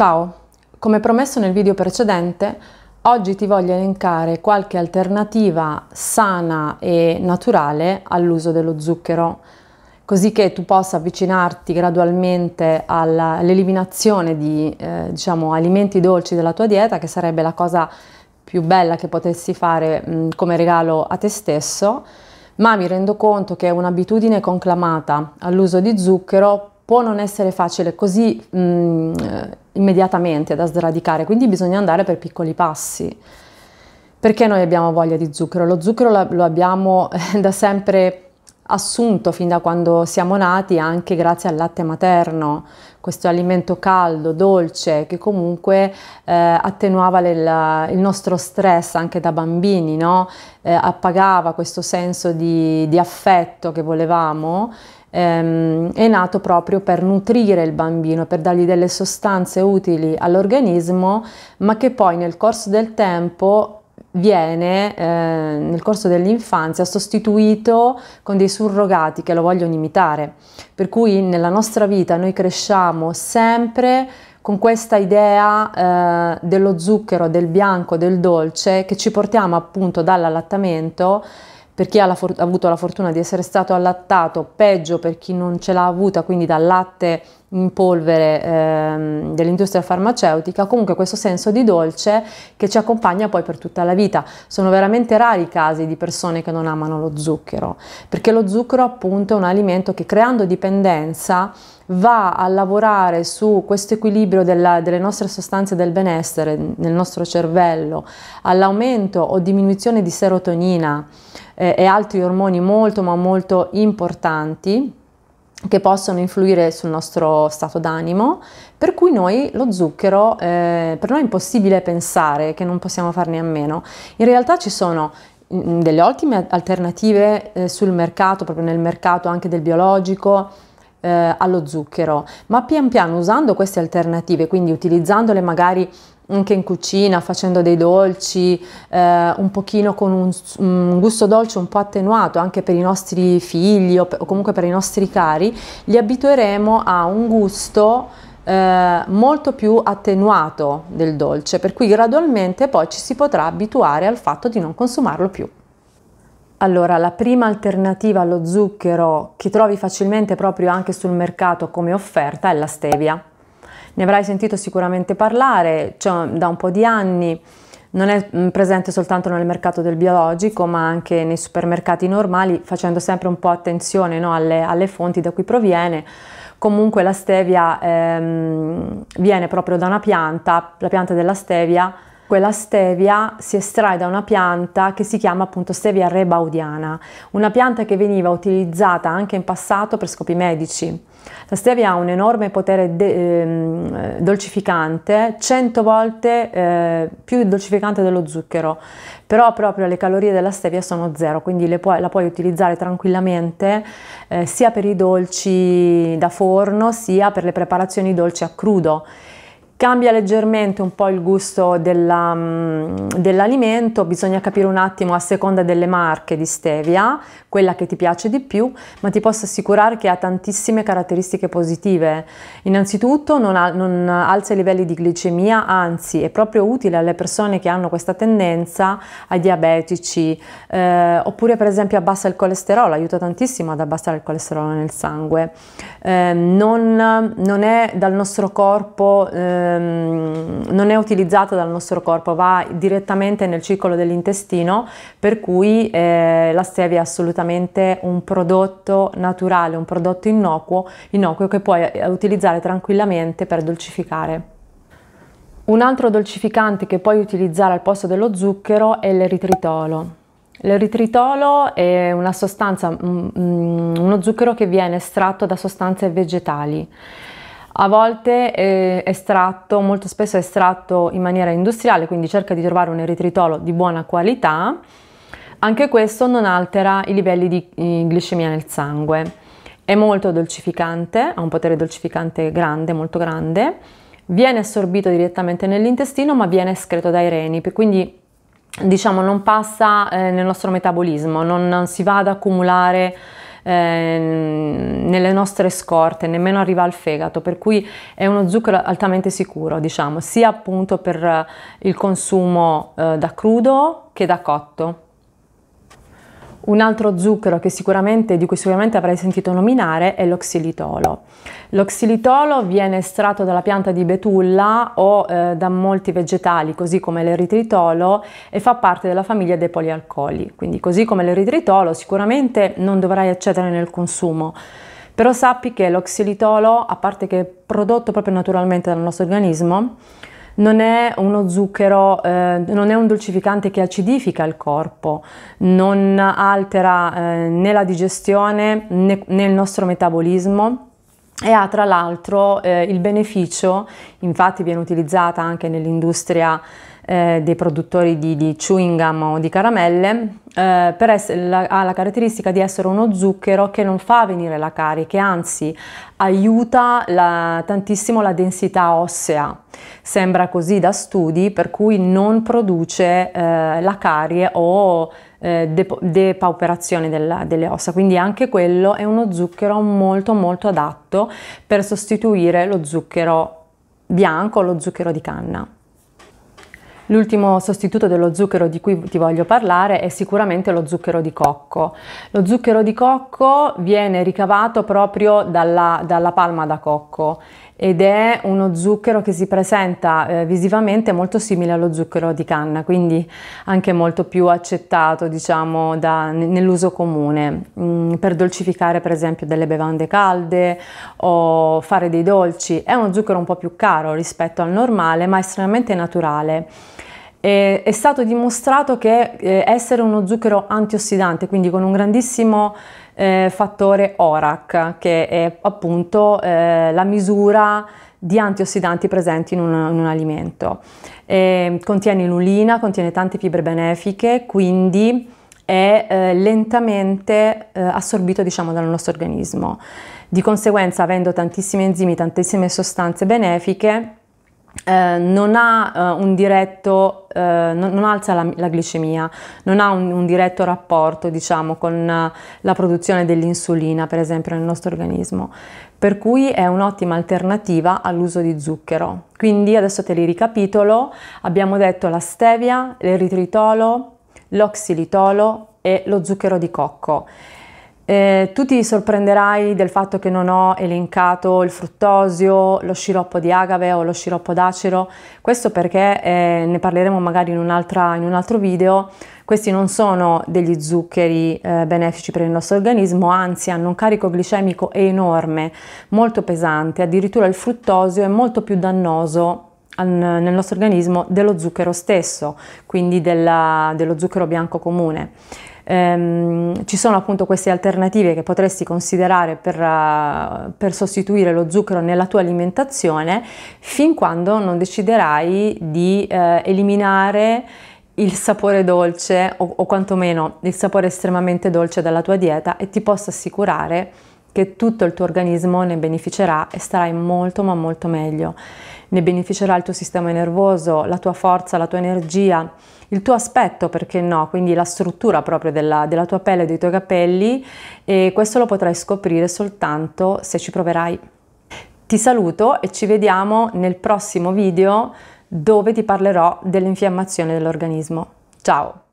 Ciao, come promesso nel video precedente, oggi ti voglio elencare qualche alternativa sana e naturale all'uso dello zucchero, così che tu possa avvicinarti gradualmente all'eliminazione di eh, diciamo, alimenti dolci della tua dieta, che sarebbe la cosa più bella che potessi fare mh, mm, come regalo a te stesso ma mi rendo conto che un'abitudine conclamata all'uso di zucchero può non essere facile così mh, mm, immediatamente da sradicare, quindi bisogna andare per piccoli passi. Perché noi abbiamo voglia di zucchero? Lo zucchero lo abbiamo eh, da sempre assunto fin da quando siamo nati anche grazie al latte materno, questo alimento caldo, dolce, che comunque eh, attenuava del, il nostro stress anche da bambini, no? eh, appagava questo senso di, di affetto che volevamo Ehm, è nato proprio per nutrire il bambino, per dargli delle sostanze utili all'organismo, ma che poi nel corso del tempo viene eh, nel corso dell'infanzia sostituito con dei surrogati che lo vogliono imitare. Per cui nella nostra vita noi cresciamo sempre con questa idea eh, dello zucchero, del bianco, del dolce che ci portiamo appunto dall'allattamento per chi ha, for- avuto la fortuna di essere stato allattato, peggio per chi non ce l'ha avuta, quindi dal latte in polvere ehm, dell'industria farmaceutica, comunque questo senso di dolce che ci accompagna poi per tutta la vita. Sono veramente rari i casi di persone che non amano lo zucchero, perché lo zucchero appunto è un alimento che creando dipendenza va a lavorare su questo equilibrio della, delle nostre sostanze del benessere nel nostro cervello, all'aumento o diminuzione di serotonina, eh, e altri ormoni molto ma molto importanti che possono influire sul nostro stato d'animo, per cui noi lo zucchero, eh, per noi è impossibile pensare che non possiamo farne a meno. In realtà ci sono mm, delle ottime alternative eh, sul mercato, proprio nel mercato anche del biologico, eh, allo zucchero, ma pian piano usando queste alternative, quindi utilizzandole magari anche in cucina facendo dei dolci, eh, un pochino con un, un, gusto dolce un po' attenuato anche per i nostri figli o, per, o comunque per i nostri cari, li abitueremo a un gusto eh, molto più attenuato del dolce, per cui gradualmente poi ci si potrà abituare al fatto di non consumarlo più. Allora, la prima alternativa allo zucchero che trovi facilmente proprio anche sul mercato come offerta è la stevia ne avrai sentito sicuramente parlare cioè, da un po' di anni, non è mm, presente soltanto nel mercato del biologico ma anche nei supermercati normali facendo sempre un po' attenzione no, alle, alle, fonti da cui proviene. Comunque la stevia ehm, viene proprio da una pianta, la pianta della stevia quella stevia si estrae da una pianta che si chiama appunto stevia rebaudiana, una pianta che veniva utilizzata anche in passato per scopi medici. La stevia ha un enorme potere eh, dolcificante, 100 volte eh, più dolcificante dello zucchero, però proprio le calorie della stevia sono zero, quindi pu la puoi utilizzare tranquillamente eh, sia per i dolci da forno sia per le preparazioni dolci a crudo Cambia leggermente un po' il gusto mm, dell'alimento, bisogna capire un attimo a seconda delle marche di stevia, quella che ti piace di più, ma ti posso assicurare che ha tantissime caratteristiche positive. Innanzitutto non, ha, non alza i livelli di glicemia, anzi è proprio utile alle persone che hanno questa tendenza, ai diabetici, eh, oppure per esempio abbassa il colesterolo, aiuta tantissimo ad abbassare il colesterolo nel sangue. Eh, non, non, è dal nostro corpo... Eh, ehm, non è utilizzato dal nostro corpo, va direttamente nel circolo dell'intestino, per cui eh, la stevia è assolutamente un prodotto naturale, un prodotto innocuo, innocuo che puoi eh, utilizzare tranquillamente per dolcificare. Un altro dolcificante che puoi utilizzare al posto dello zucchero è l'eritritolo. L'eritritolo è una sostanza, mm, mm, uno zucchero che viene estratto da sostanze vegetali a volte è eh, estratto, molto spesso è estratto in maniera industriale, quindi cerca di trovare un eritritolo di buona qualità. Anche questo non altera i livelli di glicemia nel sangue. È molto dolcificante, ha un potere dolcificante grande, molto grande. Viene assorbito direttamente nell'intestino, ma viene escreto dai reni, quindi diciamo non passa eh, nel nostro metabolismo, non, non si va ad accumulare Ehm, nelle nostre scorte, nemmeno arriva al fegato, per cui è uno zucchero altamente sicuro, diciamo, sia appunto per il consumo eh, da crudo che da cotto. Un altro zucchero sicuramente, di cui sicuramente avrai sentito nominare è l'oxilitolo. L'oxilitolo viene estratto dalla pianta di betulla o eh, da molti vegetali, così come l'eritritolo, e fa parte della famiglia dei polialcoli. Quindi così come l'eritritolo sicuramente non dovrai accedere nel consumo. Però sappi che l'oxilitolo, a parte che è prodotto proprio naturalmente dal nostro organismo, non è uno zucchero, eh, non è un dolcificante che acidifica il corpo, non altera eh, né la digestione né, né il nostro metabolismo e ha tra l'altro eh, il beneficio, infatti viene utilizzata anche nell'industria eh, dei produttori di, di, chewing gum o di caramelle eh, essere, la, ha la caratteristica di essere uno zucchero che non fa venire la carie, che anzi aiuta la, tantissimo la densità ossea. Sembra così da studi, per cui non produce eh, la carie o eh, depauperazione della, delle ossa, quindi anche quello è uno zucchero molto molto adatto per sostituire lo zucchero bianco o lo zucchero di canna. L'ultimo sostituto dello zucchero di cui ti voglio parlare è sicuramente lo zucchero di cocco. Lo zucchero di cocco viene ricavato proprio dalla, dalla palma da cocco ed è uno zucchero che si presenta eh, visivamente molto simile allo zucchero di canna, quindi anche molto più accettato diciamo, nell'uso comune mh, mm, per dolcificare per esempio delle bevande calde o fare dei dolci. È uno zucchero un po' più caro rispetto al normale ma estremamente naturale. E, è stato dimostrato che eh, essere uno zucchero antiossidante, quindi con un grandissimo eh, fattore ORAC, che è appunto eh, la misura di antiossidanti presenti in un, in un alimento. Eh, contiene lulina, contiene tante fibre benefiche, quindi è eh, lentamente eh, assorbito diciamo, dal nostro organismo. Di conseguenza, avendo tantissimi enzimi, tantissime sostanze benefiche, eh, non ha eh, un diretto, eh, non, non, alza la, la, glicemia, non ha un, un diretto rapporto diciamo, con eh, la produzione dell'insulina per esempio nel nostro organismo, per cui è un'ottima alternativa all'uso di zucchero. Quindi adesso te li ricapitolo, abbiamo detto la stevia, l'eritritolo, l'oxilitolo e lo zucchero di cocco. Eh, tu ti sorprenderai del fatto che non ho elencato il fruttosio, lo sciroppo di agave o lo sciroppo d'acero, questo perché eh, ne parleremo magari in, in, un altro video, questi non sono degli zuccheri eh, benefici per il nostro organismo, anzi hanno un carico glicemico enorme, molto pesante, addirittura il fruttosio è molto più dannoso nel nostro organismo dello zucchero stesso, quindi della, dello zucchero bianco comune ehm, ci sono appunto queste alternative che potresti considerare per, eh, per sostituire lo zucchero nella tua alimentazione fin quando non deciderai di eh, eliminare il sapore dolce o, o quantomeno il sapore estremamente dolce dalla tua dieta e ti posso assicurare che tutto il tuo organismo ne beneficerà e starai molto ma molto meglio ne beneficerà il tuo sistema nervoso, la tua forza, la tua energia, il tuo aspetto, perché no, quindi la struttura proprio della, della tua pelle e dei tuoi capelli e questo lo potrai scoprire soltanto se ci proverai. Ti saluto e ci vediamo nel prossimo video dove ti parlerò dell'infiammazione dell'organismo. Ciao!